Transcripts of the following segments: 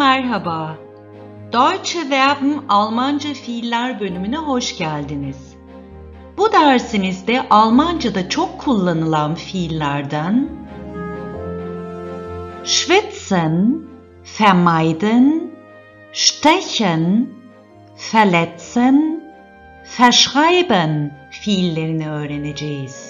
merhaba. Deutsche Verben Almanca fiiller bölümüne hoş geldiniz. Bu dersimizde Almanca'da çok kullanılan fiillerden schwitzen, vermeiden, stechen, verletzen, verschreiben fiillerini öğreneceğiz.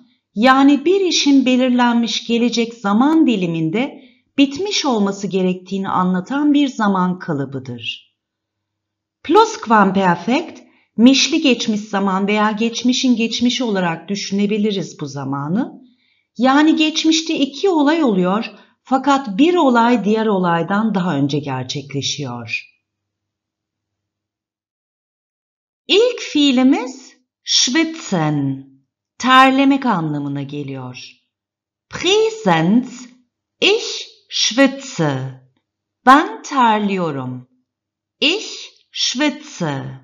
yani bir işin belirlenmiş gelecek zaman diliminde bitmiş olması gerektiğini anlatan bir zaman kalıbıdır. Plusquamperfect, mişli geçmiş zaman veya geçmişin geçmişi olarak düşünebiliriz bu zamanı. Yani geçmişte iki olay oluyor fakat bir olay diğer olaydan daha önce gerçekleşiyor. İlk fiilimiz schwitzen terlemek anlamına geliyor. Präsens, ich schwitze. Ben terliyorum. Ich schwitze.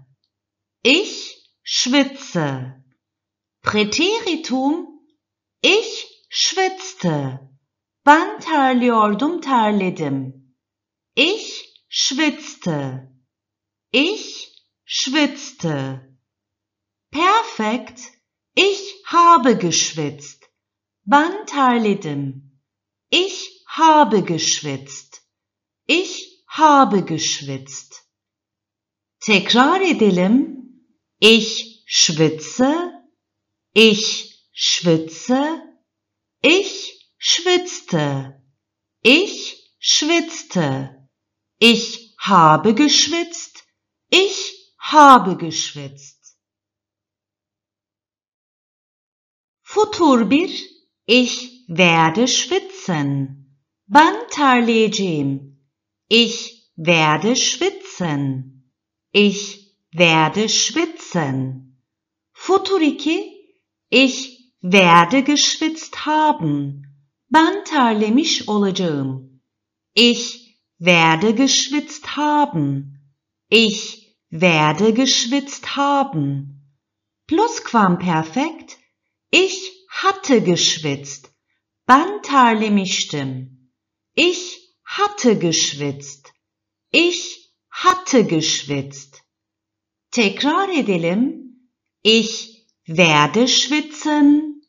Ich schwitze. Präteritum, ich schwitzte. Ben terliyordum, terledim. Ich schwitzte. Ich schwitzte. Perfekt Ich habe geschwitzt. Ben Ich habe geschwitzt. Ich habe geschwitzt. Tekrar Ich schwitze. Ich schwitze. Ich schwitzte. Ich schwitzte. Ich habe geschwitzt. Ich habe geschwitzt. Futur bir, ich werde schwitzen. Ben terleyeceğim. Ich werde schwitzen. Ich werde schwitzen. Futur iki, ich werde geschwitzt haben. Ben terlemiş olacağım. Ich werde geschwitzt haben. Ich werde geschwitzt haben. Plusquamperfekt ich hatte geschwitzt. Ben terlemiştim. Ich hatte geschwitzt. Ich hatte geschwitzt. Tekrar edelim. Ich werde schwitzen.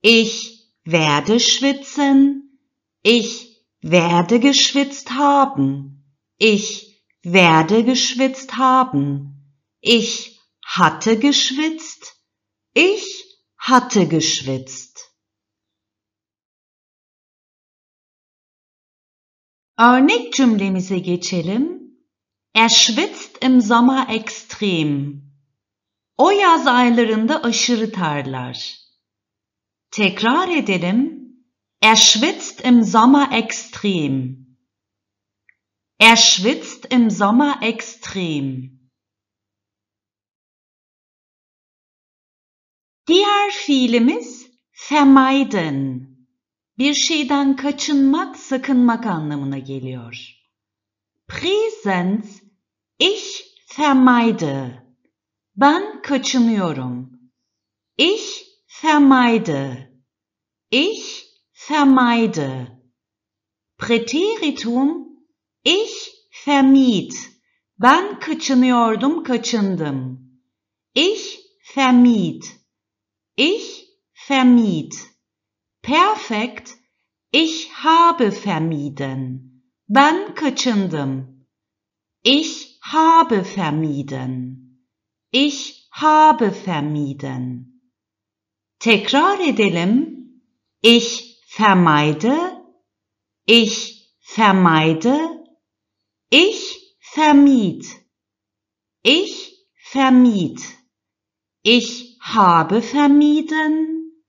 Ich werde schwitzen. Ich werde geschwitzt haben. Ich werde geschwitzt haben. Ich hatte geschwitzt. Ich hatte geschwitzt. Örnek cümlemize geçelim. Er schwitzt im Sommer extrem. O yaz aylarında aşırı terler. Tekrar edelim. Er schwitzt im Sommer extrem. Er schwitzt im Sommer extrem. Diğer fiilimiz vermeiden. Bir şeyden kaçınmak, sakınmak anlamına geliyor. Präsens ich vermeide. Ben kaçınıyorum. Ich vermeide. Ich vermeide. Präteritum ich vermied. Ben kaçınıyordum, kaçındım. Ich vermied. Ich vermied. Perfekt. Ich habe vermieden. Ben kaçındım. Ich habe vermieden. Ich habe vermieden. Tekrar edelim. Ich vermeide. Ich vermeide. Ich vermied. Ich vermied. Ich habe vermieden,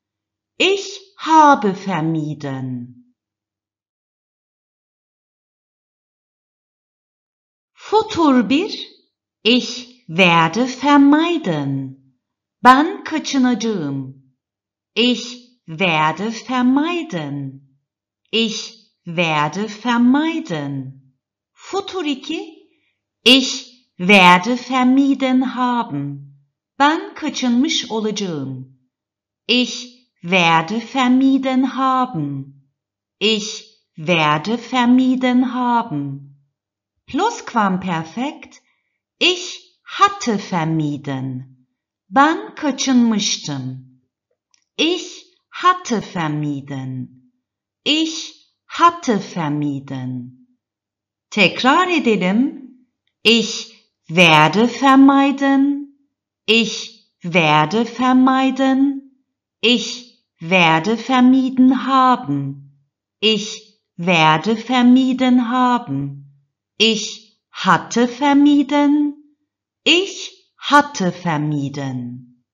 ich habe vermieden. Futur bir, ich werde vermeiden. Ben kaçınacağım. Ich werde vermeiden. Ich werde vermeiden. Futur 2, ich werde vermieden haben. Ben kaçınmış olacağım. Ich werde vermieden haben. Ich werde vermieden haben. Plusquamperfekt. Ich hatte vermieden. Ben kaçınmıştım. Ich hatte vermieden. Ich hatte vermieden. Tekrar edelim. Ich werde vermeiden. Ich werde vermeiden. Ich werde vermieden haben. Ich werde vermieden haben. Ich hatte vermieden. Ich hatte vermieden.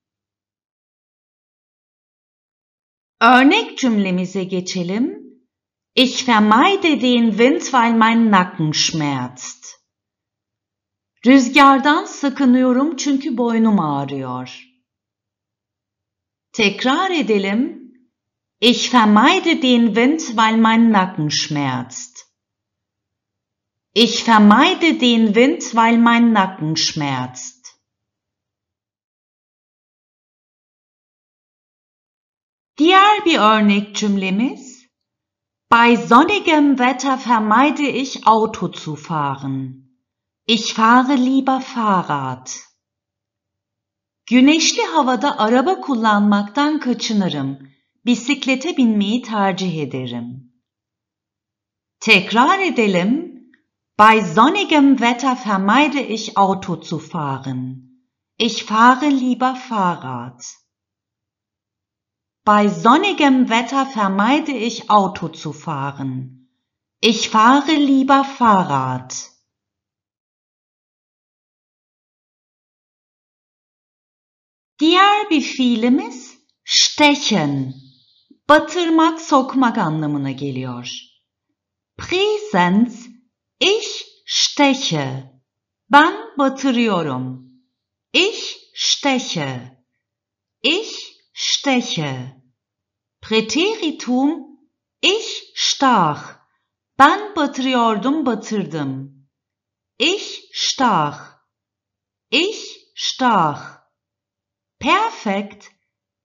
Örnek cümlemize geçelim. Ich vermeide den Wind, weil mein Nacken schmerzt. Rüzgardan sakınıyorum çünkü boynum ağrıyor. Tekrar edelim. Ich vermeide den Wind, weil mein Nacken schmerzt. Ich vermeide den Wind, weil mein Nacken schmerzt. Diğer bir örnek cümlemiz. Bei sonnigem Wetter vermeide ich Auto zu fahren. Ich fahre lieber Fahrrad. Güneşli havada araba kullanmaktan kaçınırım. Bisiklete binmeyi tercih ederim. Tekrar edelim. Bei sonnigem Wetter vermeide ich Auto zu fahren. Ich fahre lieber Fahrrad. Bei sonnigem Wetter vermeide ich Auto zu fahren. Ich fahre lieber Fahrrad. Diğer bir fiilimiz stechen. Batırmak, sokmak anlamına geliyor. Präsens ich steche. Ben batırıyorum. Ich steche. Ich steche. Präteritum ich stach. Ben batırıyordum, batırdım. Ich stach. Ich stach. Perfekt.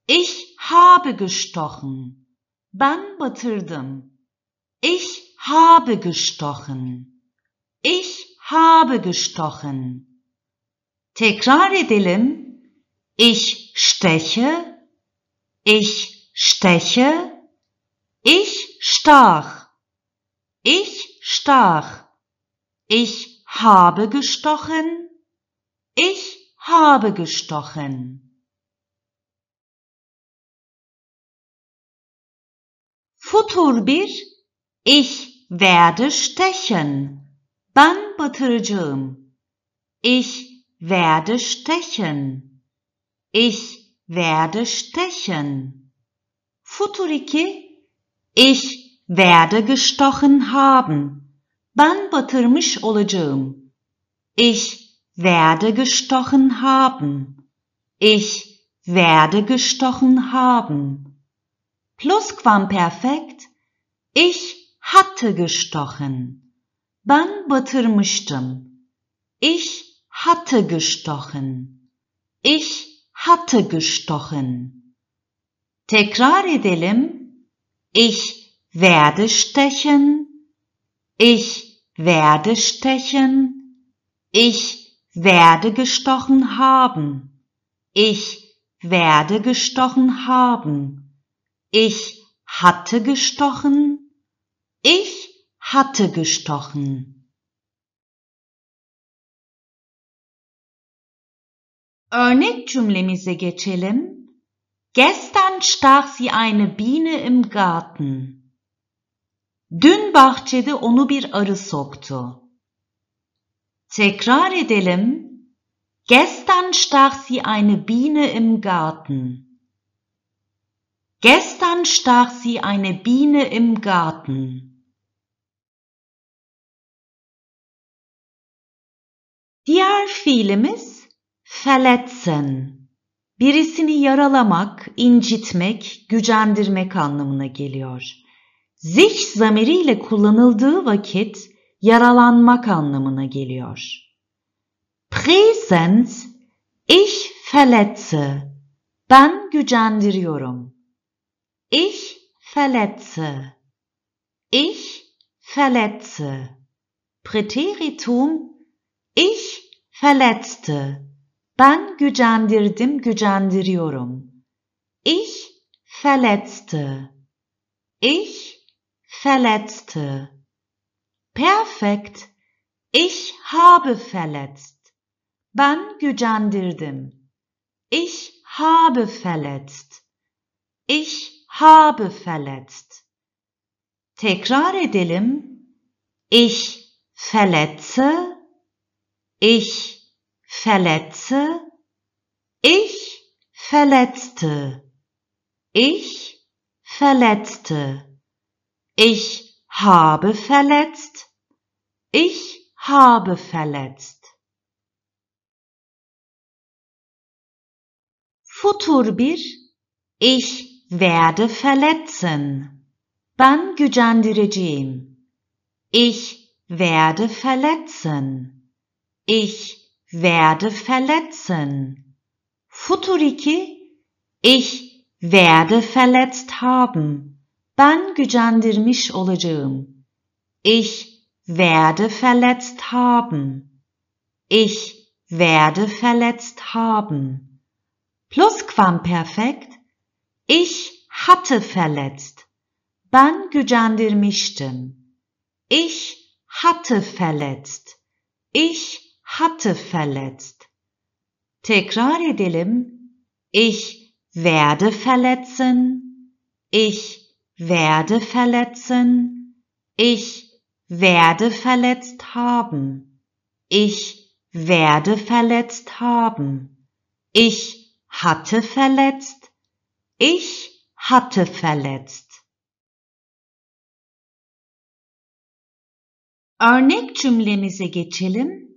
Ich habe gestochen. Ben batırdım. Ich habe gestochen. Ich habe gestochen. Tekrar edelim. Ich steche. Ich steche. Ich stach. Ich stach. Ich habe gestochen. Ich habe gestochen. Futur bir, ich werde stechen. Ben batıracağım. Ich werde stechen. Ich werde stechen. Futur 2 Ich werde gestochen haben. Ben batırmış olacağım. Ich werde gestochen haben. Ich werde gestochen haben. Plusquamperfekt Ich hatte gestochen. Ben batırmıştım. Ich hatte gestochen. Ich hatte gestochen. Tekrar edelim. Ich werde stechen. Ich werde stechen. Ich werde gestochen haben. Ich werde gestochen haben. Ich hatte gestochen. Ich hatte gestochen. Örnek cümlemize geçelim. Gestern stach sie eine Biene im Garten. Dün bahçede onu bir arı soktu. Tekrar edelim. Gestern stach sie eine Biene im Garten. Gestern stach sie eine Biene im Garten. Diğer fiilimiz verletzen. Birisini yaralamak, incitmek, gücendirmek anlamına geliyor. Sich zamiriyle kullanıldığı vakit yaralanmak anlamına geliyor. Präsens ich verletze. Ben gücendiriyorum. Ich verletze. Ich verletze. Präteritum ich verletzte. Ben gücendirdim, gücendiriyorum. Ich verletzte. Ich verletzte. Perfekt. Ich habe verletzt. Ben gücendirdim. Ich habe verletzt. Ich habe verletzt. Tekrar edelim. Ich verletze, ich verletze, ich verletzte, ich verletzte, ich habe verletzt, ich habe verletzt. Futur 1 Ich werde verletzen. Ben gücendireceğim. Ich werde verletzen. Ich werde verletzen. Futuriki, ich werde verletzt haben. Ben gücendirmiş olacağım. Ich werde verletzt haben. Ich werde verletzt haben. Plusquamperfekt ich hatte verletzt. Ben gücendirmiştim. Ich hatte verletzt. Ich hatte verletzt. Tekrar edelim. Ich werde verletzen. Ich werde verletzen. Ich werde verletzt haben. Ich werde verletzt haben. Ich hatte verletzt ich hatte verletzt. Örnek cümlemize geçelim.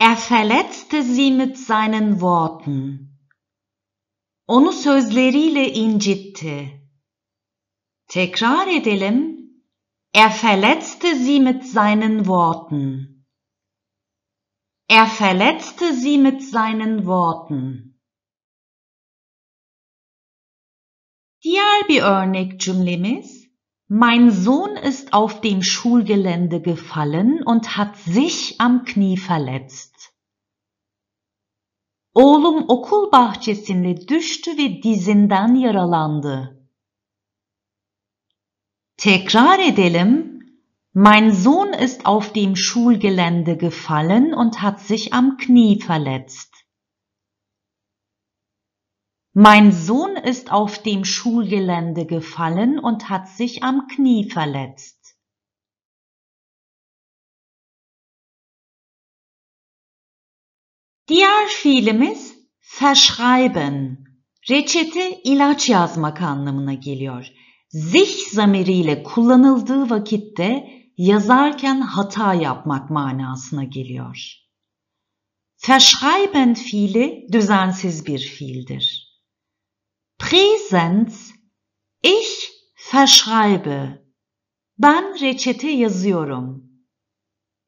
Er verletzte sie mit seinen Worten. Onu sözleriyle incitti. Tekrar edelim. Er verletzte sie mit seinen Worten. Er verletzte sie mit seinen Worten. Diğer bir örnek cümlemiz Mein Sohn ist auf dem Schulgelände gefallen und hat sich am Knie verletzt. Oğlum okul bahçesinde düştü ve dizinden yaralandı. Tekrar edelim. Mein Sohn ist auf dem Schulgelände gefallen und hat sich am Knie verletzt. Mein Sohn ist auf dem Schulgelände gefallen und hat sich am Knie verletzt. Diğer fiilimiz verschreiben. Reçete ilaç yazmak anlamına geliyor. Sich zamiriyle kullanıldığı vakitte yazarken hata yapmak manasına geliyor. Verschreiben fiili düzensiz bir fiildir. Präsens ich verschreibe. Ben reçete yazıyorum.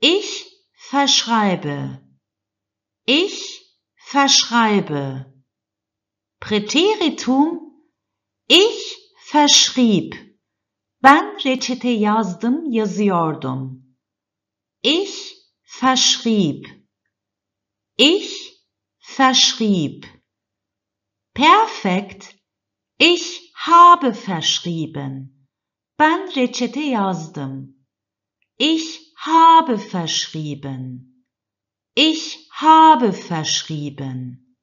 Ich verschreibe. Ich verschreibe. Präteritum ich verschrieb. Ben reçete yazdım, yazıyordum. Ich verschrieb. Ich verschrieb. Perfekt ich habe verschrieben. Ben reçete yazdım. Ich habe verschrieben. Ich habe verschrieben.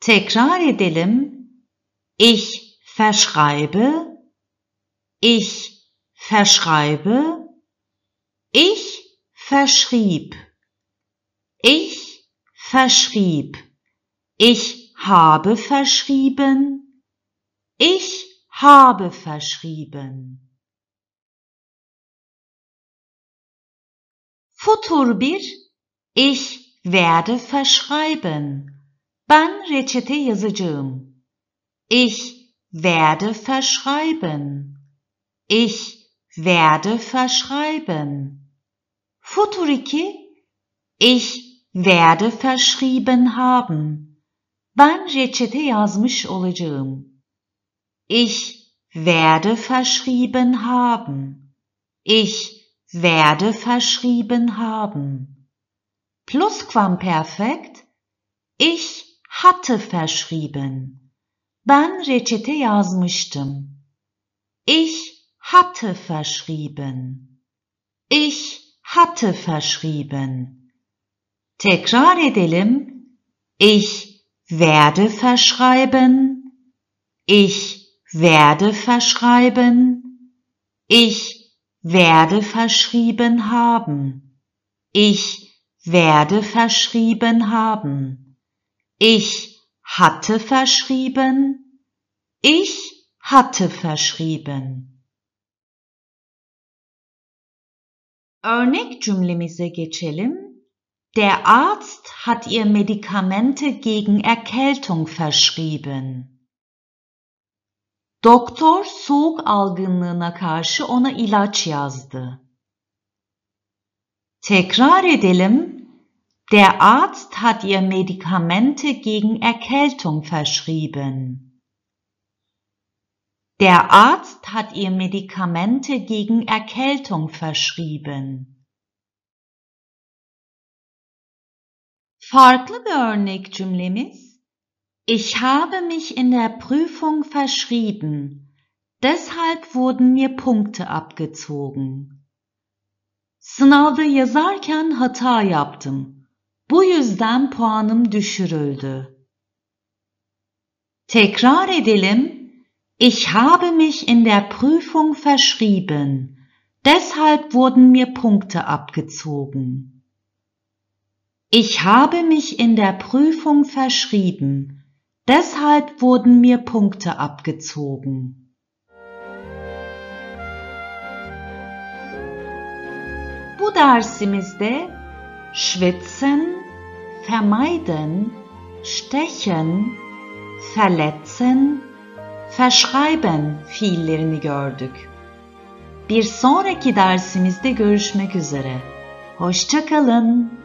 Tekrar edelim. Ich verschreibe. Ich verschreibe. Ich verschrieb. Ich verschrieb. Ich habe verschrieben. Ich habe verschrieben. Futur bir, Ich werde verschreiben. Ben reçete yazacağım. Ich werde verschreiben. Ich werde verschreiben. Futur 2 Ich werde verschrieben haben. Ben reçete yazmış olacağım. Ich werde verschrieben haben. Ich werde verschrieben haben. Plusquamperfekt. Ich hatte verschrieben. Ben reçete yazmıştım. Ich hatte verschrieben. Ich hatte verschrieben. Tekrar edelim. Ich werde verschreiben. Ich werde verschreiben, ich werde verschrieben haben, ich werde verschrieben haben, ich hatte verschrieben, ich hatte verschrieben. Örnek cümlemize geçelim. Der Arzt hat ihr Medikamente gegen Erkältung verschrieben. Doktor soğuk algınlığına karşı ona ilaç yazdı. Tekrar edelim. Der Arzt hat ihr Medikamente gegen Erkältung verschrieben. Der Arzt hat ihr Medikamente gegen Erkältung verschrieben. Farklı bir örnek cümlemiz Ich habe mich in der Prüfung verschrieben, deshalb wurden mir Punkte abgezogen. Sınavda yazarken hata yaptım. Bu yüzden puanım düşürüldü. Tekrar edelim. Ich habe mich in der Prüfung verschrieben. Deshalb wurden mir Punkte abgezogen. Ich habe mich in der Prüfung verschrieben. Deshalb wurden mir Punkte abgezogen. Bu dersimizde schwitzen, vermeiden, stechen, verletzen, verschreiben fiillerini gördük. Bir sonraki dersimizde görüşmek üzere. Hoşçakalın.